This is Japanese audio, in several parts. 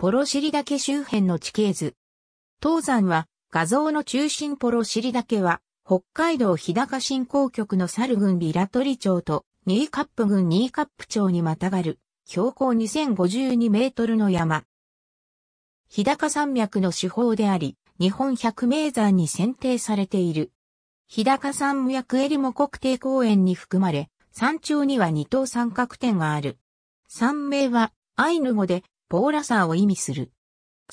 ポロシリ岳周辺の地形図。東山は、画像の中心ポロシリ岳は、北海道日高振興局の猿郡トリ町と、ニーカップ郡ニーカップ町にまたがる、標高2052メートルの山。日高山脈の手法であり、日本百名山に選定されている。日高山脈エリモ国定公園に含まれ、山頂には二等三角点がある。山名は、アイヌ語で、ポーラサーを意味する。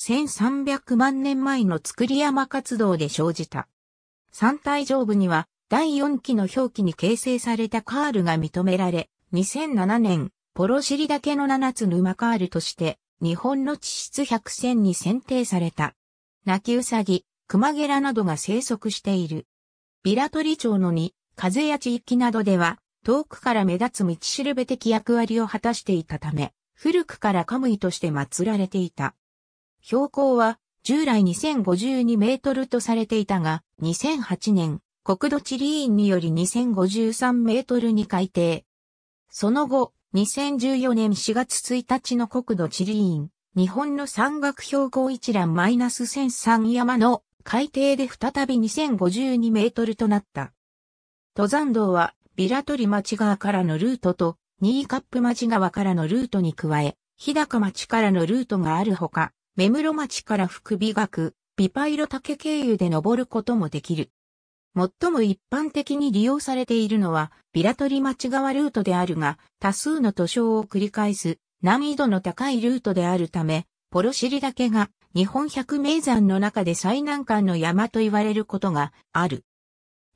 1300万年前の造山活動で生じた。山体上部には第4期の表記に形成されたカールが認められ、2007年、ポロシリ岳の7つ沼カールとして、日本の地質百選に選定された。ナキウサギ、クマゲラなどが生息している。ビラトリ町の2、風や地域などでは、遠くから目立つ道しるべ的役割を果たしていたため、古くからカムイとして祀られていた。標高は従来2052メートルとされていたが、2008年、国土地理院により2053メートルに改定。その後、2014年4月1日の国土地理院、日本の山岳標高一覧マイナス1003山の海底で再び2052メートルとなった。登山道は、ビラトリ町側からのルートと新プ町川からのルートに加え、日高町からのルートがあるほか、目室町から福美学、ビパイロ竹経由で登ることもできる。最も一般的に利用されているのは、ビラ取り町側ルートであるが、多数の塗装を繰り返す難易度の高いルートであるため、ポロシリ岳が日本百名山の中で最難関の山と言われることがある。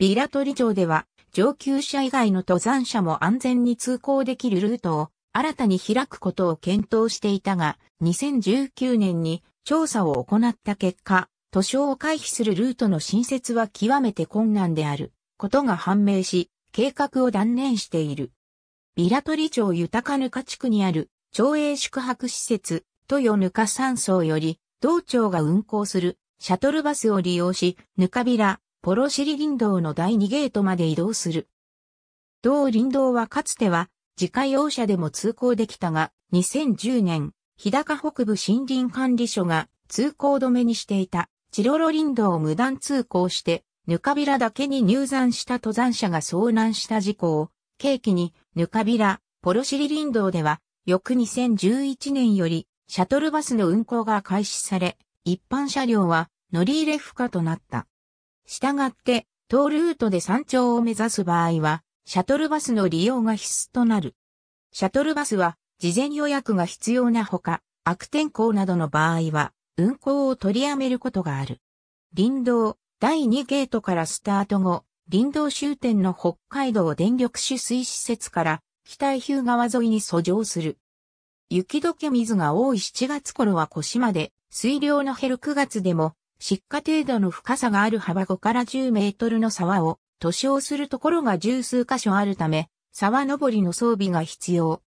ビラ取り町では、上級者以外の登山者も安全に通行できるルートを新たに開くことを検討していたが、2019年に調査を行った結果、図書を回避するルートの新設は極めて困難であることが判明し、計画を断念している。ビラトリ町豊ぬか地区にある町営宿泊施設、豊ぬか山荘より、道庁が運行するシャトルバスを利用し、ぬかびら、ポロシリ林道の第2ゲートまで移動する。同林道はかつては自家用車でも通行できたが、2010年、日高北部森林管理所が通行止めにしていた、チロロ林道を無断通行して、ぬかびらだけに入山した登山者が遭難した事故を、契機に、ぬかびら、ポロシリ林道では、翌2011年より、シャトルバスの運行が開始され、一般車両は乗り入れ不可となった。したがって、当ルートで山頂を目指す場合は、シャトルバスの利用が必須となる。シャトルバスは、事前予約が必要なほか、悪天候などの場合は、運行を取りやめることがある。林道、第2ゲートからスタート後、林道終点の北海道電力取水施設から、北日向川沿いに遡上する。雪解け水が多い7月頃は腰まで、水量の減る9月でも、湿化程度の深さがある幅5から10メートルの沢を、塗装するところが十数箇所あるため、沢登りの装備が必要。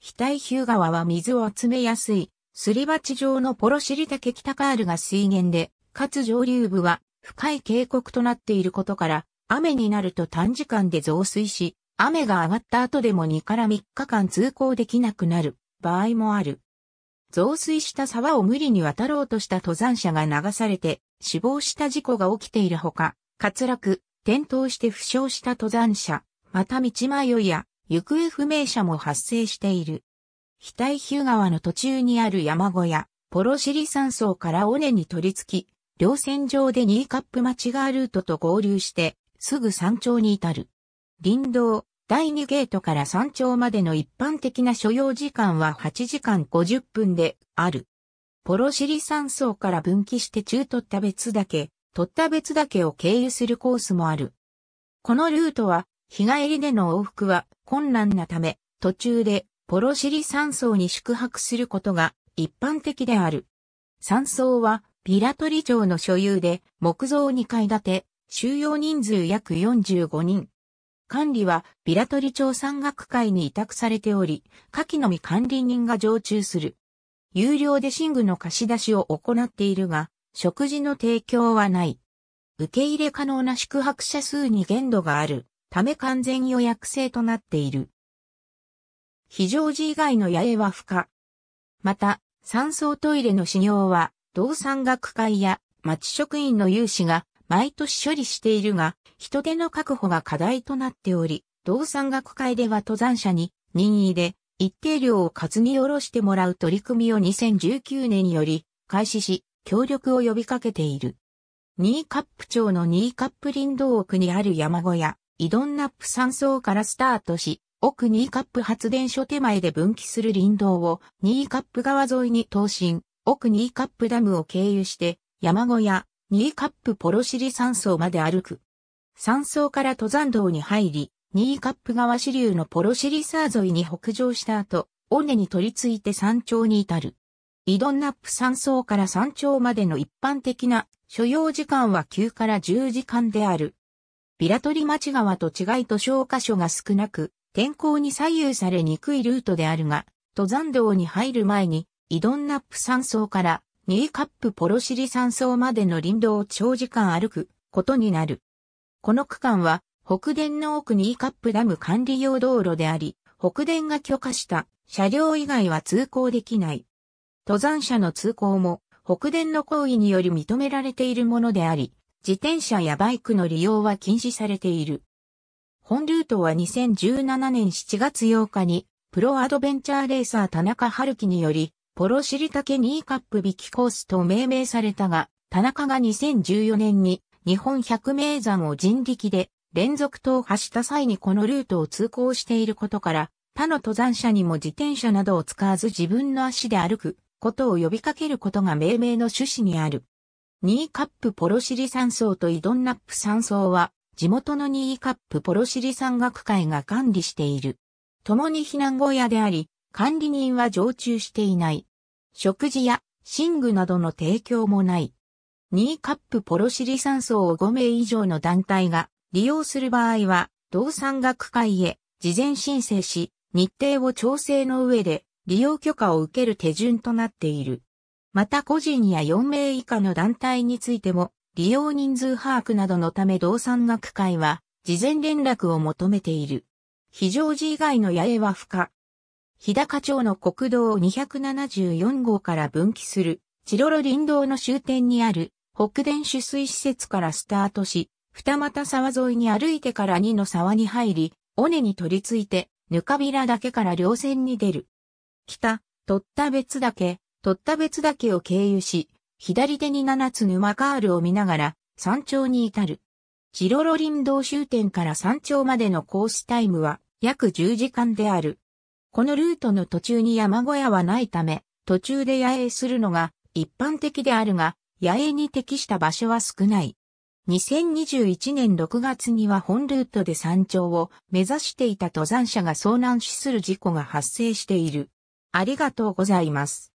非ヒュー川は水を集めやすい、すり鉢状のポロシリタケキタカールが水源で、かつ上流部は深い渓谷となっていることから、雨になると短時間で増水し、雨が上がった後でも2から3日間通行できなくなる場合もある。増水した沢を無理に渡ろうとした登山者が流されて死亡した事故が起きているほか、滑落、転倒して負傷した登山者、また道迷いや行方不明者も発生している。額日川の途中にある山小屋、ポロシリ山荘から尾根に取り付き、稜線上でニーカップ町がルートと合流して、すぐ山頂に至る。林道、第2ゲートから山頂までの一般的な所要時間は8時間50分である。ポロシリ山荘から分岐して中取った別岳、取った別岳を経由するコースもある。このルートは日帰りでの往復は困難なため、途中でポロシリ山荘に宿泊することが一般的である。山荘はビラトリ町の所有で木造2階建て、収容人数約45人、管理はビラトリ町山岳会に委託されており、下記のみ管理人が常駐する。有料で寝具の貸し出しを行っているが、食事の提供はない。受け入れ可能な宿泊者数に限度があるため完全予約制となっている。非常時以外の八重は不可。また、山荘トイレの修行は、同山岳会や町職員の有志が毎年処理しているが、人手の確保が課題となっており、道産学会では登山者に任意で一定量を担ぎ下ろしてもらう取り組みを2019年より開始し、協力を呼びかけている。ニーカップ町のニーカップ林道奥にある山小屋、イドンナップ山荘からスタートし、奥ニーカップ発電所手前で分岐する林道をニーカップ川沿いに投進、奥ニーカップダムを経由して、山小屋、ニーカップポロシリ山荘まで歩く。山荘から登山道に入り、ニーカップ川支流のポロシリサー沿いに北上した後、尾根に取り付いて山頂に至る。イドンナップ山荘から山頂までの一般的な所要時間は9から10時間である。ビラトリ町川と違いと小箇所が少なく、天候に左右されにくいルートであるが、登山道に入る前に、イドンナップ山荘からニーカップポロシリ山荘までの林道を長時間歩くことになる。この区間は北電の奥ニーカップダム管理用道路であり、北電が許可した車両以外は通行できない。登山者の通行も北電の行為により認められているものであり、自転車やバイクの利用は禁止されている。本ルートは2017年7月8日にプロアドベンチャーレーサー田中春樹によりポロシリタケニーカップビきコースと命名されたが、田中が2014年に日本百名山を人力で連続踏破した際にこのルートを通行していることから、他の登山者にも自転車などを使わず自分の足で歩くことを呼びかけることが命名の趣旨にある。ニーカップポロシリ山荘とイドンナップ山荘は、地元のニーカップポロシリ山岳会が管理している。共に避難小屋であり、管理人は常駐していない。食事や寝具などの提供もない。2カップポロシリ酸素を5名以上の団体が利用する場合は、同産学会へ事前申請し、日程を調整の上で利用許可を受ける手順となっている。また個人や4名以下の団体についても、利用人数把握などのため同産学会は、事前連絡を求めている。非常時以外の野営は不可、日高町の国道274号から分岐する、チロロ林道の終点にある、北電取水施設からスタートし、二股沢沿いに歩いてから2の沢に入り、尾根に取り付いて、ぬかびらだけから稜線に出る。北、取った別岳、った別岳を経由し、左手に七つ沼カールを見ながら、山頂に至る。チロロ林道終点から山頂までのコースタイムは、約10時間である。このルートの途中に山小屋はないため、途中で野営するのが一般的であるが、野営に適した場所は少ない。2021年6月には本ルートで山頂を目指していた登山者が遭難死する事故が発生している。ありがとうございます。